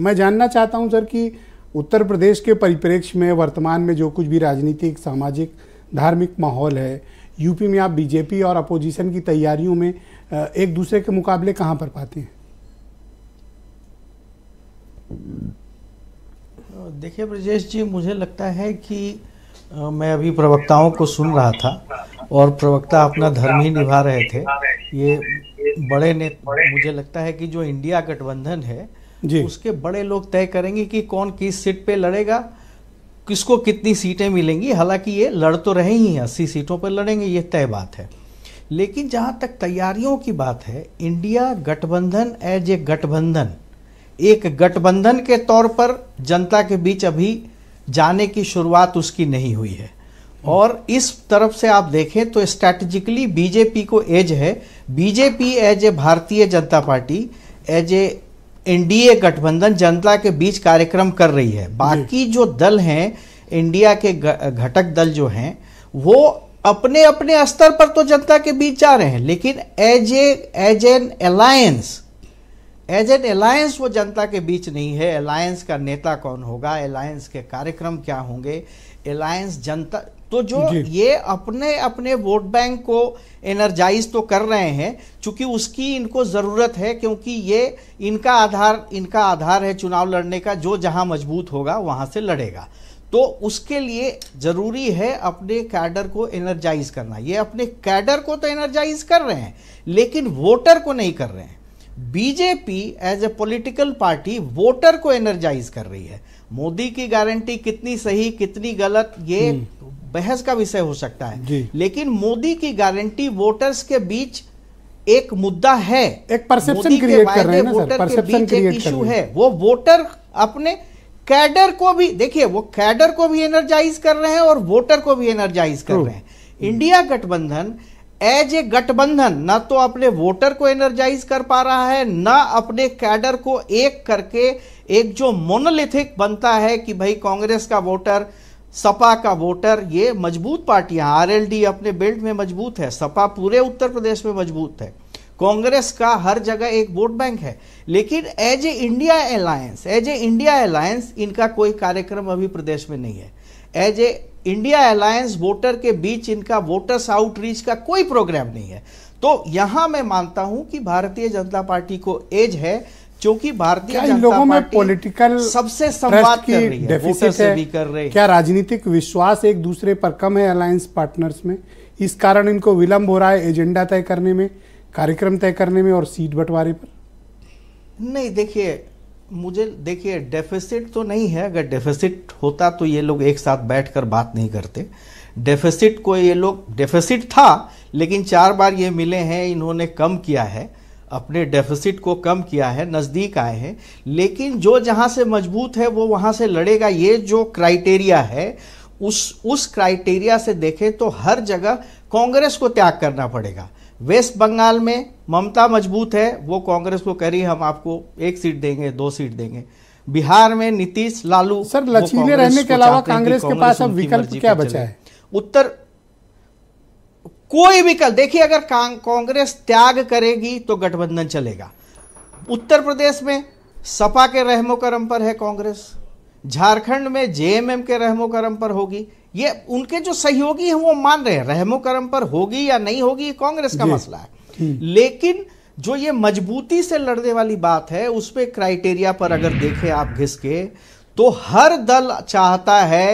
मैं जानना चाहता हूं सर कि उत्तर प्रदेश के परिप्रेक्ष्य में वर्तमान में जो कुछ भी राजनीतिक सामाजिक धार्मिक माहौल है यूपी में आप बीजेपी और अपोजिशन की तैयारियों में एक दूसरे के मुकाबले कहाँ पर पाते हैं देखिए ब्रजेश जी मुझे लगता है कि मैं अभी प्रवक्ताओं को सुन रहा था और प्रवक्ता अपना धर्म ही निभा रहे थे ये बड़े ने मुझे लगता है कि जो इंडिया गठबंधन है जी उसके बड़े लोग तय करेंगे कि कौन किस सीट पे लड़ेगा किसको कितनी सीटें मिलेंगी हालांकि ये लड़ तो रहे ही हैं अस्सी सीटों पर लड़ेंगे ये तय बात है लेकिन जहाँ तक तैयारियों की बात है इंडिया गठबंधन एज ए गठबंधन एक गठबंधन के तौर पर जनता के बीच अभी जाने की शुरुआत उसकी नहीं हुई है और इस तरफ से आप देखें तो स्ट्रैटेजिकली बीजेपी को एज है BJP as a Bharatiya Janata party as a NDA गठबंधन जनता के बीच कार्यक्रम कर रही है बाकी जो दल हैं इंडिया के घटक दल जो हैं वो अपने अपने स्तर पर तो जनता के बीच जा रहे हैं लेकिन as a as an alliance as an alliance वो जनता के बीच नहीं है अलायंस का नेता कौन होगा अलायंस के कार्यक्रम क्या होंगे अलायंस जनता तो जो ये अपने अपने वोट बैंक को एनर्जाइज तो कर रहे हैं चूंकि उसकी इनको ज़रूरत है क्योंकि ये इनका आधार इनका आधार है चुनाव लड़ने का जो जहां मजबूत होगा वहां से लड़ेगा तो उसके लिए ज़रूरी है अपने कैडर को एनर्जाइज करना ये अपने कैडर को तो एनर्जाइज कर रहे हैं लेकिन वोटर को नहीं कर रहे हैं BJP as a political party voter को एनर्जाइज कर रही है मोदी की गारंटी कितनी सही कितनी गलत ये हम्म। बहस का विषय हो सकता है लेकिन मोदी की गारंटी वोटर्स के बीच एक मुद्दा है एक परसेप्शन क्रिएट कर रहे हैं वोटर के बीच एक इशू है वो वोटर अपने कैडर को भी देखिए वो कैडर को भी एनर्जाइज कर रहे हैं और वोटर को भी एनर्जाइज कर रहे हैं इंडिया गठबंधन एज ए गठबंधन न तो अपने वोटर को एनर्जाइज कर पा रहा है न अपने कैडर को एक करके एक जो मोनोलिथिक बनता है कि भाई कांग्रेस का वोटर सपा का वोटर ये मजबूत पार्टियां आरएलडी अपने बेल्ट में मजबूत है सपा पूरे उत्तर प्रदेश में मजबूत है कांग्रेस का हर जगह एक वोट बैंक है लेकिन as a India alliance as a India alliance इनका कोई कार्यक्रम अभी प्रदेश में नहीं है as a India alliance voter के बीच इनका वोटर्स आउटरीच का कोई प्रोग्राम नहीं है तो यहां मैं मानता हूं कि भारतीय जनता पार्टी को एज है क्योंकि भारतीय जनता लोगों में पॉलिटिकल सबसे संवाद कर रही है है। भी कर रहे क्या राजनीतिक विश्वास एक दूसरे पर कम है अलायंस पार्टनर्स में इस कारण इनको विलंब हो रहा है एजेंडा तय करने में कार्यक्रम तय करने में और सीट बंटवारे पर नहीं देखिए मुझे देखिए डेफिसिट तो नहीं है अगर डेफिसिट होता तो ये लोग एक साथ बैठकर बात नहीं करते डेफिसिट को ये लोग डेफिसिट था लेकिन चार बार ये मिले हैं इन्होंने कम किया है अपने डेफिसिट को कम किया है नज़दीक आए हैं लेकिन जो जहाँ से मजबूत है वो वहाँ से लड़ेगा ये जो क्राइटेरिया है उस उस क्राइटेरिया से देखें तो हर जगह कांग्रेस को त्याग करना पड़ेगा वेस्ट बंगाल में ममता मजबूत है वो कांग्रेस को कह रही है हम आपको एक सीट देंगे दो सीट देंगे बिहार में नीतीश लालू सर लचीले रहने के अलावा कांग्रेस के पास अब विकल्प क्या बचा है उत्तर कोई विकल्प देखिए अगर कांग्रेस त्याग करेगी तो गठबंधन चलेगा उत्तर प्रदेश में सपा के रहमो करम पर है कांग्रेस झारखंड में जेएमएम के रहमो करम पर होगी ये उनके जो सहयोगी हैं वो मान रहे हैं रहमो करम पर होगी या नहीं होगी ये कांग्रेस का मसला है हम्म। लेकिन जो ये मजबूती से लड़ने वाली बात है उस पर क्राइटेरिया पर अगर हम्म। देखें आप घिस के तो हर दल चाहता है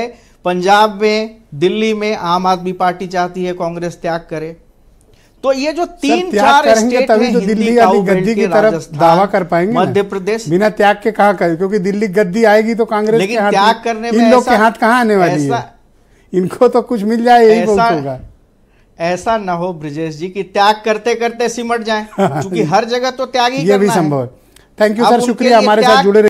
पंजाब में दिल्ली में आम आदमी पार्टी चाहती है कांग्रेस त्याग करे तो ये जो तीन चार स्टेट तभी जो तो दिल्ली अभी गद्दी की तरफ दावा कर पाएंगे मध्य प्रदेश बिना त्याग के कहा करें क्योंकि दिल्ली गद्दी आएगी तो कांग्रेस लेकिन त्याग करने में इन लोग के हाथ कहाँ आने वाली है इनको तो कुछ मिल जाए यही बहुत होगा ऐसा ना हो ब्रिजेश जी कि त्याग करते करते सिमट जाए क्योंकि हर जगह तो त्याग ही ये भी संभव है थैंक यू सर शुक्रिया हमारे साथ जुड़े